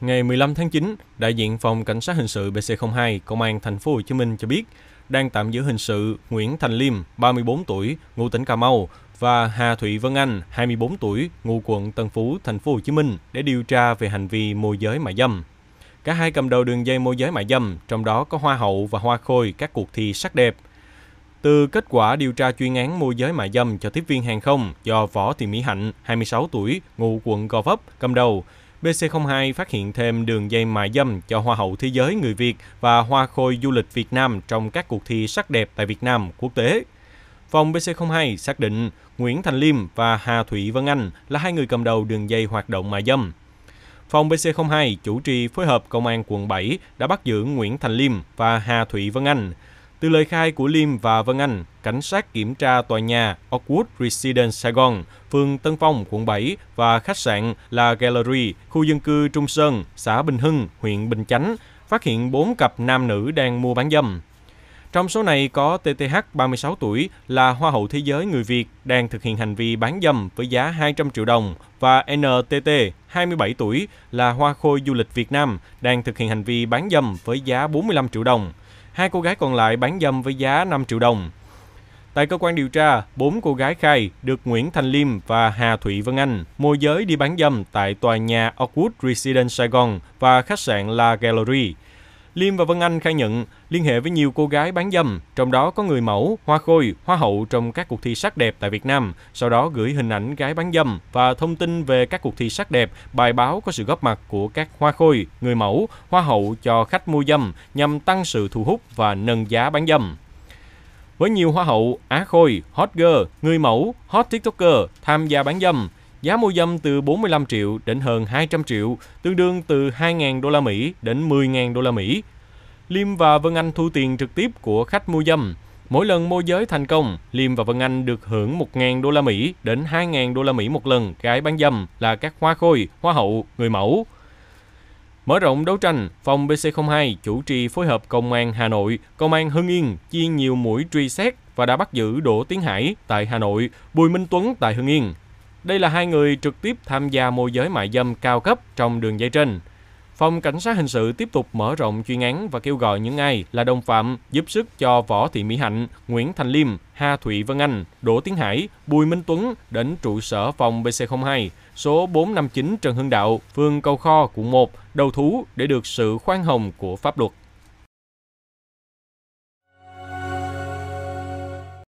ngày 15 tháng 9, đại diện phòng cảnh sát hình sự BC02 Công an thành phố Hồ Chí Minh cho biết đang tạm giữ hình sự Nguyễn Thành Liêm, 34 tuổi, ngụ tỉnh Cà Mau và Hà Thụy Vân Anh, 24 tuổi, ngụ quận Tân Phú, thành phố Hồ Chí Minh để điều tra về hành vi môi giới mại dâm. Cả hai cầm đầu đường dây môi giới mại dâm, trong đó có Hoa hậu và Hoa khôi các cuộc thi sắc đẹp. Từ kết quả điều tra chuyên án môi giới mại dâm cho tiếp viên hàng không do Võ Thị Mỹ Hạnh, 26 tuổi, ngụ quận Gò Vấp, cầm đầu, BC02 phát hiện thêm đường dây mại dâm cho Hoa hậu Thế giới người Việt và Hoa khôi du lịch Việt Nam trong các cuộc thi sắc đẹp tại Việt Nam quốc tế. Phòng BC02 xác định Nguyễn Thành Liêm và Hà Thủy Vân Anh là hai người cầm đầu đường dây hoạt động mại dâm. Phòng BC02 chủ trì phối hợp Công an quận 7 đã bắt giữ Nguyễn Thành Liêm và Hà Thủy Vân Anh, từ lời khai của Liêm và Vân Anh, cảnh sát kiểm tra tòa nhà Oakwood Residence Sài Gòn, phường Tân Phong, quận 7 và khách sạn là Gallery, khu dân cư Trung Sơn, xã Bình Hưng, huyện Bình Chánh, phát hiện 4 cặp nam nữ đang mua bán dâm. Trong số này có TTH 36 tuổi là Hoa hậu Thế giới người Việt đang thực hiện hành vi bán dâm với giá 200 triệu đồng và NTT 27 tuổi là Hoa khôi du lịch Việt Nam đang thực hiện hành vi bán dâm với giá 45 triệu đồng hai cô gái còn lại bán dâm với giá 5 triệu đồng. Tại cơ quan điều tra, bốn cô gái khai được Nguyễn Thành Liêm và Hà Thụy Vân Anh môi giới đi bán dâm tại tòa nhà Oakwood Residence Sài Gòn và khách sạn La Gallery. Liêm và Vân Anh khai nhận liên hệ với nhiều cô gái bán dâm, trong đó có người mẫu, hoa khôi, hoa hậu trong các cuộc thi sắc đẹp tại Việt Nam, sau đó gửi hình ảnh gái bán dâm và thông tin về các cuộc thi sắc đẹp, bài báo có sự góp mặt của các hoa khôi, người mẫu, hoa hậu cho khách mua dâm nhằm tăng sự thu hút và nâng giá bán dâm. Với nhiều hoa hậu, á khôi, hot girl, người mẫu, hot tiktoker tham gia bán dâm, Giá mua dâm từ 45 triệu đến hơn 200 triệu, tương đương từ 2.000 đô la Mỹ đến 10.000 đô la Mỹ. Liêm và Vân Anh thu tiền trực tiếp của khách mua dâm. Mỗi lần môi giới thành công, Liêm và Vân Anh được hưởng 1.000 đô la Mỹ đến 2.000 đô la Mỹ một lần gái bán dâm là các hoa khôi, hoa hậu, người mẫu. Mở rộng đấu tranh, phòng BC02 chủ trì phối hợp Công an Hà Nội, Công an Hưng Yên chia nhiều mũi truy xét và đã bắt giữ Đỗ Tiến Hải tại Hà Nội, Bùi Minh Tuấn tại Hưng Yên, đây là hai người trực tiếp tham gia môi giới mại dâm cao cấp trong đường dây trên. Phòng Cảnh sát Hình sự tiếp tục mở rộng chuyên án và kêu gọi những ai là đồng phạm giúp sức cho Võ Thị Mỹ Hạnh, Nguyễn Thành Liêm, Hà Thụy Vân Anh, Đỗ Tiến Hải, Bùi Minh Tuấn đến trụ sở phòng BC02 số 459 Trần Hưng Đạo, phường Cầu Kho, quận 1, đầu thú để được sự khoan hồng của pháp luật.